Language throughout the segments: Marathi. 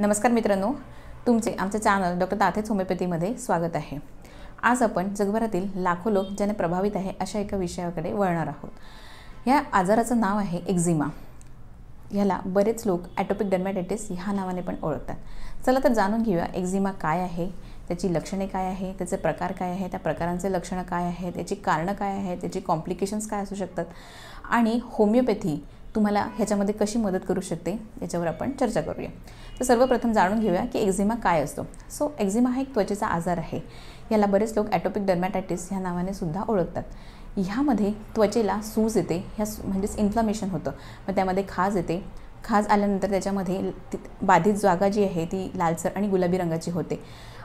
नमस्कार मित्रांनो तुमचे आमचे चॅनल डॉक्टर दाथेच होमिओपॅथीमध्ये स्वागत आहे आज आपण जगभरातील लाखो लोक ज्याने प्रभावित आहे अशा एका विषयाकडे वळणार आहोत ह्या आजाराचं नाव आहे एक्झिमा ह्याला बरेच लोक ॲटोपिक डर्मॅटायटिस ह्या नावाने पण ओळखतात चला तर जाणून घेऊया एक्झिमा काय आहे त्याची लक्षणे काय आहे त्याचे प्रकार काय आहे त्या प्रकारांचे लक्षणं काय आहे त्याची कारणं काय आहे त्याची कॉम्प्लिकेशन्स काय असू शकतात आणि होमिओपॅथी तुम्हाला ह्याच्यामध्ये कशी मदत करू शकते याच्यावर आपण चर्चा करूया तर सर्वप्रथम जाणून घेऊया की एक्झिमा काय असतो सो एक्झिमा हा एक त्वचेचा आजार आहे याला बरेच लोक ॲटोपिक डर्मॅटायटिस ह्या नावाने सुद्धा ओळखतात ह्यामध्ये त्वचेला सूज येते ह्या म्हणजेच इन्फ्लमेशन होतं मग त्यामध्ये खाज येते खाज आल्यानंतर त्याच्यामध्ये बाधित जागा जी आहे ती लालसर आणि गुलाबी रंगाची होते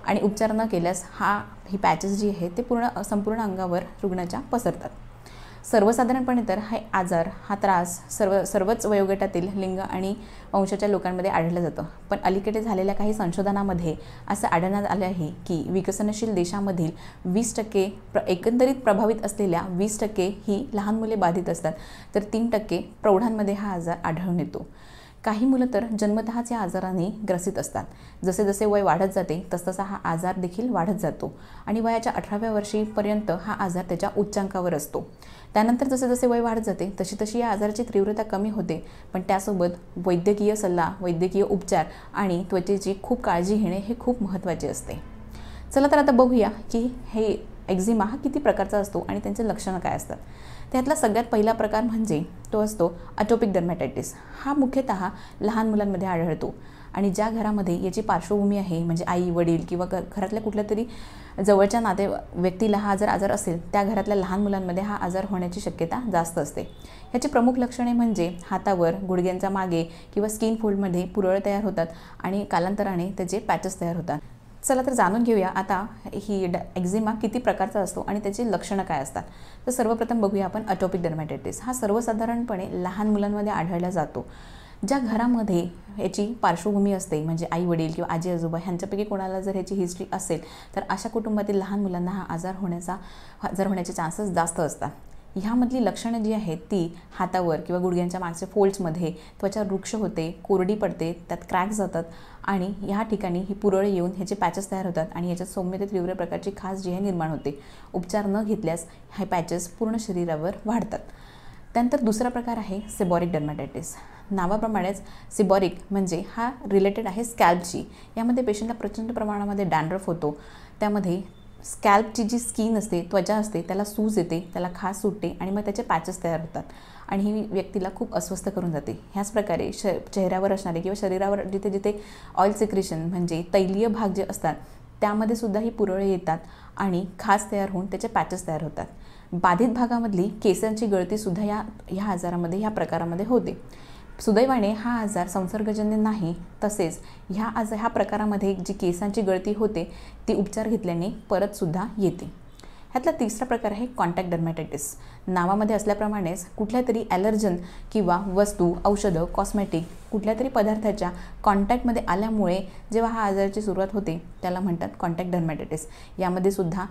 आणि उपचार न केल्यास हा ही पॅचेस जी आहे ते पूर्ण संपूर्ण अंगावर रुग्णाच्या पसरतात सर्वसाधारणपणे तर हा आजार हा त्रास सर्व सर्वच वयोगटातील लिंग आणि वंशाच्या लोकांमध्ये आढळला जातो पण अलीकडे झालेल्या काही संशोधनामध्ये असं आढळण्यात आलं आहे की विकसनशील देशामधील वीस टक्के प्र एकंदरीत प्रभावित असलेल्या वीस टक्के ही लहान मुले बाधित असतात तर तीन टक्के प्रौढांमध्ये हा आजार आढळून येतो काही मुलं तर जन्मतःच्या आजाराने ग्रसित असतात जसे जसे वय वाढत जाते तसतसा हा आजार देखील वाढत जातो आणि वयाच्या अठराव्या वर्षीपर्यंत हा आजार त्याच्या उच्चांकावर असतो त्यानंतर जसे जसे वय वाढत जाते तशी तशी या आजाराची तीव्रता कमी होते पण त्यासोबत वैद्यकीय सल्ला वैद्यकीय उपचार आणि त्वचेची खूप काळजी घेणे हे खूप महत्त्वाचे असते चला तर आता बघूया की हे एक्झिमा हा किती प्रकारचा असतो आणि त्यांचे लक्षणं काय असतात त्यातला सगळ्यात पहिला प्रकार म्हणजे तो असतो अटोपिक डर्मॅटायटिस हा मुख्यतः लहान मुलांमध्ये आढळतो आणि ज्या घरामध्ये याची पार्श्वभूमी आहे म्हणजे आई वडील किंवा घरातल्या कुठल्या तरी जवळच्या नाते व्यक्तीला हा जर आजार असेल त्या घरातल्या लहान मुलांमध्ये हा आजार होण्याची शक्यता जास्त असते ह्याची प्रमुख लक्षणे म्हणजे हातावर गुडघ्यांच्या मागे किंवा स्किन फोल्डमध्ये पुरळ तयार होतात आणि कालांतराने त्याचे पॅचेस तयार होतात चला तर जाणून घेऊया आता ही ड एक्झिमा किती प्रकारचा असतो आणि त्याची लक्षणं काय असतात तर सर्वप्रथम बघूया आपण अटोपिक डर्मॅटायटिस हा सर्वसाधारणपणे लहान मुलांमध्ये आढळला जातो ज्या घरामध्ये याची पार्श्वभूमी असते म्हणजे आई वडील किंवा आजी आजोबा ह्यांच्यापैकी कोणाला जर ह्याची हिस्ट्री असेल तर अशा कुटुंबातील लहान मुलांना हा आजार होण्याचा आजार होण्याचे चान्सेस जास्त असतात ह्यामधली लक्षणं जी आहेत ती हातावर किंवा गुडघ्यांच्या मागच्या फोल्ड्समध्ये त्वचा वृक्ष होते कोरडी पडते त्यात क्रॅक्स जातात आणि ह्या ठिकाणी ही पुरळे येऊन ह्याचे पॅचेस तयार होतात आणि ह्याच्या सौम्य ते तीव्र प्रकारची खास जी आहे निर्माण होते उपचार न घेतल्यास हे पॅचेस पूर्ण शरीरावर वाढतात त्यानंतर दुसरा प्रकार आहे सिबॉरिक डर्माटायटिस नावाप्रमाणेच सिबॉरिक म्हणजे हा रिलेटेड आहे स्कॅल्पशी यामध्ये पेशंटला प्रचंड प्रमाणामध्ये डॅन्ड्रफ होतो त्यामध्ये स्कॅल्पची जी स्किन असते त्वचा असते त्याला सूज येते त्याला खास सुटते आणि मग त्याचे पॅचेस तयार होतात आणि ही व्यक्तीला खूप अस्वस्थ करून जाते ह्याच प्रकारे श चेहऱ्यावर असणारे किंवा शरीरावर जिथे जिथे ऑइल सिक्रेशन म्हणजे तैलीय भाग जे असतात त्यामध्ये सुद्धा ही पुरळे येतात आणि खास तयार होऊन त्याचे पॅचेस तयार होतात बाधित भागामधली केसांची गळतीसुद्धा या ह्या आजारामध्ये ह्या प्रकारामध्ये होते सुदैवाने हा आजार संसर्गजन्य नाही तसेच ह्या आज ह्या प्रकारामध्ये जी केसांची गळती होते ती उपचार घेतल्याने परतसुद्धा येते ह्यातला तिसरा प्रकार आहे कॉन्टॅक्ट डर्मॅटायटिस नावामध्ये असल्याप्रमाणेच कुठल्या तरी ॲलर्जन किंवा वस्तू औषधं कॉस्मेटिक कुठल्या तरी पदार्थाच्या कॉन्टॅक्टमध्ये आल्यामुळे जेव्हा हा आजाराची सुरुवात होते त्याला म्हणतात कॉन्टॅक्ट डर्मॅटायटिस यामध्ये सुद्धा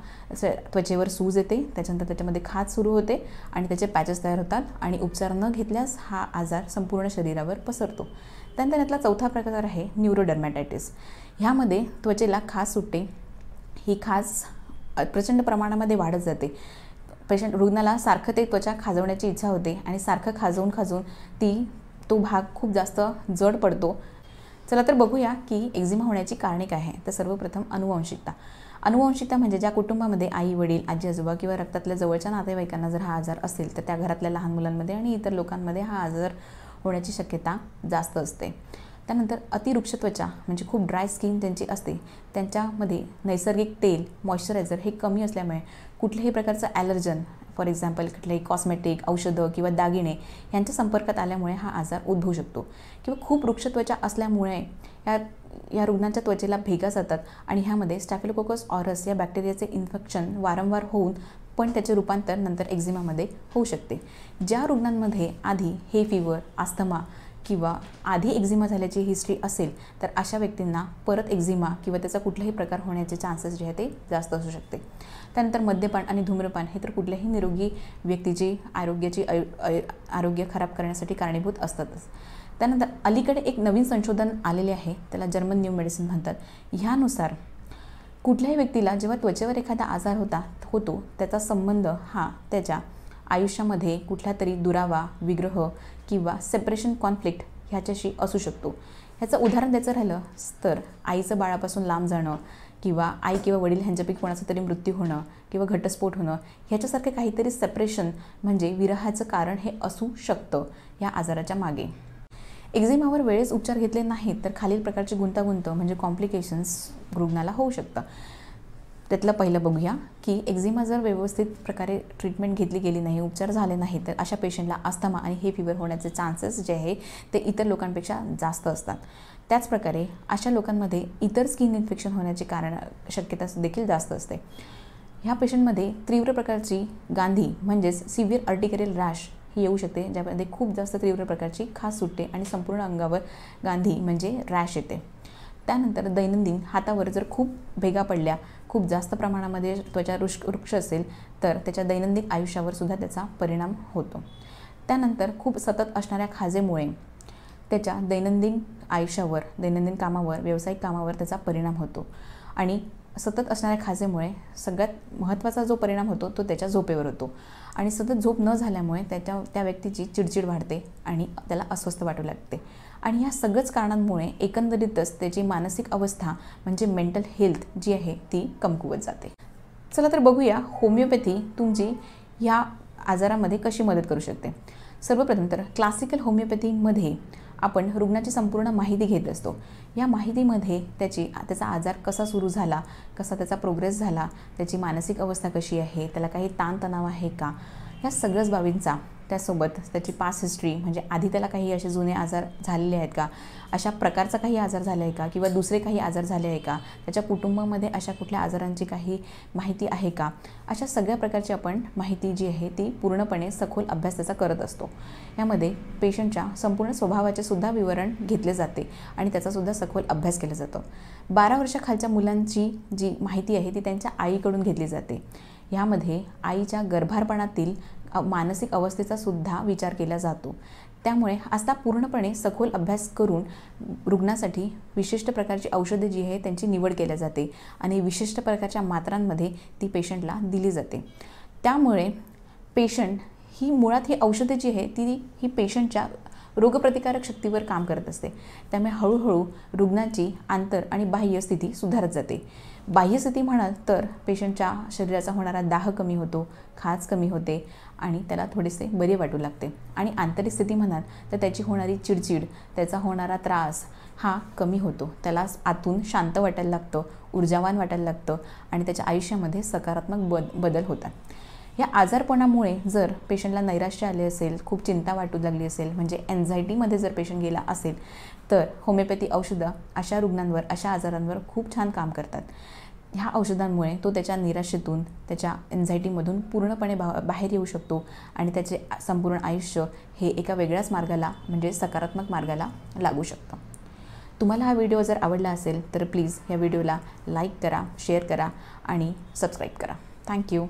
त्वचेवर सूज येते त्याच्यानंतर त्याच्यामध्ये खाज सुरू होते आणि त्याचे पॅचेस तयार होतात आणि उपचार न घेतल्यास हा आजार संपूर्ण शरीरावर पसरतो त्यानंतर यातला चौथा प्रकार आहे न्यूरोडर्मॅटायटिस ह्यामध्ये त्वचेला खास सुटते ही खास प्रचंड प्रमाणामध्ये वाढत जाते पेशंट रुग्णाला सारखं ते त्वचा खाजवण्याची इच्छा होते आणि सारखं खाजवून खाजवून ती तो भाग खूप जास्त जड पडतो चला तर बघूया की एक्झिमा होण्याची कारणे काय आहे तर सर्वप्रथम अनुवंशिकता अनुवंशिकता म्हणजे ज्या कुटुंबामध्ये आई वडील आजी आजोबा किंवा रक्तातल्या जवळच्या नातेवाईकांना जर हा आजार असेल तर त्या घरातल्या लहान मुलांमध्ये आणि इतर लोकांमध्ये हा आजार होण्याची शक्यता जास्त असते त्यानंतर अतिवृक्ष त्वचा म्हणजे खूप ड्राय स्किन त्यांची असते त्यांच्यामध्ये नैसर्गिक तेल मॉइश्चरायझर हे कमी असल्यामुळे कुठल्याही प्रकारचं ॲलर्जन फॉर एक्झाम्पल कुठलेही कॉस्मेटिक औषधं किंवा दागिने यांच्या संपर्कात आल्यामुळे हा आजार उद्भवू शकतो किंवा खूप त्वचा असल्यामुळे या या रुग्णांच्या त्वचेला भेगा जातात आणि ह्यामध्ये स्टॅफिलोकोकस ऑरस या बॅक्टेरियाचे इन्फेक्शन वारंवार होऊन पण त्याचे रूपांतर नंतर एक्झिमामध्ये होऊ शकते ज्या रुग्णांमध्ये आधी हे फिवर आस्थमा किंवा आधी एक्झिमा झाल्याची हिस्ट्री असेल तर अशा व्यक्तींना परत एक्झिमा किंवा त्याचा कुठलाही प्रकार होण्याचे चान्सेस जे आहे ते जास्त असू शकते त्यानंतर मद्यपान आणि धूम्रपान हे तर कुठल्याही निरोगी व्यक्तीची आरोग्याची आरोग्य खराब करण्यासाठी कारणीभूत असतातच त्यानंतर अलीकडे एक नवीन संशोधन आलेले आहे त्याला जर्मन न्यू मेडिसिन म्हणतात ह्यानुसार कुठल्याही व्यक्तीला जेव्हा त्वचेवर एखादा आजार होता होतो त्याचा संबंध हा त्याच्या आयुष्यामध्ये कुठल्या तरी दुरावा विग्रह किंवा सेपरेशन कॉन्फ्लिक्ट ह्याच्याशी असू शकतो ह्याचं उदाहरण द्यायचं राहिलं तर आईचं बाळापासून लांब जाणं किंवा आई किंवा वडील ह्यांच्यापैकी कोणाचा तरी मृत्यू होणं किंवा घटस्फोट होणं ह्याच्यासारखे काहीतरी सेपरेशन म्हणजे विरहाचं कारण हे असू शकतं या आजाराच्या मागे एक्झिमावर वेळेस उपचार घेतले नाहीत तर खालील प्रकारचे गुंतागुंत म्हणजे कॉम्प्लिकेशन्स रुग्णाला होऊ शकतं त्यातलं पहिलं बघूया की एक्झिमा जर व्यवस्थित प्रकारे ट्रीटमेंट घेतली गेली नाही उपचार झाले नाही तर अशा पेशंटला अस्थमा आणि हे फिवर होण्याचे चान्सेस जे आहे ते इतर लोकांपेक्षा जास्त असतात त्याचप्रकारे अशा लोकांमध्ये इतर स्किन इन्फेक्शन होण्याची कारण शक्यता देखील जास्त असते ह्या पेशंटमध्ये तीव्र प्रकारची गांधी म्हणजेच सिव्हिअर अर्टिकरियल रॅश ही येऊ शकते ज्यामध्ये खूप जास्त तीव्र प्रकारची खास सुटते आणि संपूर्ण अंगावर गांधी म्हणजे रॅश येते त्यानंतर दैनंदिन हातावर जर खूप भेगा पडल्या खूप जास्त प्रमाणामध्ये त्वचा रुष वृक्ष असेल तर त्याच्या दैनंदिन आयुष्यावर सुद्धा त्याचा परिणाम होतो त्यानंतर खूप सतत असणाऱ्या खाजेमुळे त्याच्या दैनंदिन आयुष्यावर दैनंदिन कामावर व्यावसायिक कामावर त्याचा परिणाम होतो आणि सतत असणाऱ्या खाजेमुळे सगळ्यात महत्त्वाचा जो परिणाम होतो तो त्याच्या झोपेवर होतो आणि सतत झोप न झाल्यामुळे त्याच्या त्या व्यक्तीची चिडचिड वाढते आणि त्याला अस्वस्थ वाटू लागते आणि ह्या सगळंच कारणांमुळे एकंदरीतच त्याची मानसिक अवस्था म्हणजे मेंटल हेल्थ जी आहे ती कमकुवत जाते चला तर बघूया होमिओपॅथी तुमची ह्या आजारामध्ये कशी मदत करू शकते सर्वप्रथम तर क्लासिकल होमिओपॅथीमध्ये आपण रुग्णाची संपूर्ण माहिती घेत असतो या माहितीमध्ये त्याची त्याचा आजार कसा सुरू झाला कसा त्याचा प्रोग्रेस झाला त्याची मानसिक अवस्था कशी आहे त्याला काही ताणतणाव आहे का ह्या सगळ्याच बाबींचा त्यासोबत त्याची पास हिस्ट्री म्हणजे आधी त्याला काही असे जुने आजार झालेले आहेत का अशा प्रकारचा काही आजार झाला आहे का किंवा दुसरे काही आजार झाले आहे का त्याच्या कुटुंबामध्ये अशा कुठल्या आजारांची काही माहिती आहे का अशा सगळ्या प्रकारची आपण माहिती जी आहे ती पूर्णपणे सखोल अभ्यास त्याचा करत असतो यामध्ये पेशंटच्या संपूर्ण स्वभावाचे सुद्धा विवरण घेतले जाते आणि त्याचासुद्धा सखोल अभ्यास केला जातो बारा वर्षाखालच्या मुलांची जी माहिती आहे ती त्यांच्या आईकडून घेतली जाते यामध्ये आईच्या गर्भारपणातील मानसिक अवस्थेचा सुद्धा विचार केला जातो त्यामुळे आता पूर्णपणे सखोल अभ्यास करून रुग्णासाठी विशिष्ट प्रकारची औषधे जी आहे त्यांची निवड केल्या जाते आणि विशिष्ट प्रकारच्या मात्रांमध्ये ती पेशंटला दिली जाते त्यामुळे पेशंट ही मुळात ही औषधे जी आहे ती ही पेशंटच्या रोगप्रतिकारक शक्तीवर काम करत असते त्यामुळे हळूहळू रुग्णाची आंतर आणि बाह्य स्थिती सुधारत जाते बाह्यस्थिती म्हणाल तर पेशंटच्या शरीराचा होणारा दाह कमी होतो खाज कमी होते आणि त्याला थोडेसे बरे वाटू लागते आणि आंतरिक स्थिती म्हणाल तर त्याची होणारी चिडचिड त्याचा होणारा त्रास हा कमी होतो त्याला आतून शांत वाटायला लागतं ऊर्जावान वाटायला लागतं आणि त्याच्या आयुष्यामध्ये सकारात्मक बद बदल होतात या आजारपणामुळे जर पेशंटला नैराश्य आले असेल खूप चिंता वाटू लागली असेल म्हणजे एन्झायटीमध्ये जर पेशंट गेला असेल तर होमिओपॅथी औषधं अशा रुग्णांवर अशा आजारांवर खूप छान काम करतात ह्या औषधांमुळे तो त्याच्या निराशेतून त्याच्या एन्झायटीमधून पूर्णपणे बा बाहेर येऊ शकतो आणि त्याचे संपूर्ण आयुष्य हे एका वेगळ्याच मार्गाला म्हणजे सकारात्मक मार्गाला लागू शकतं तुम्हाला हा व्हिडिओ जर आवडला असेल तर प्लीज या व्हिडिओला लाईक करा शेअर करा आणि सबस्क्राईब करा थँक्यू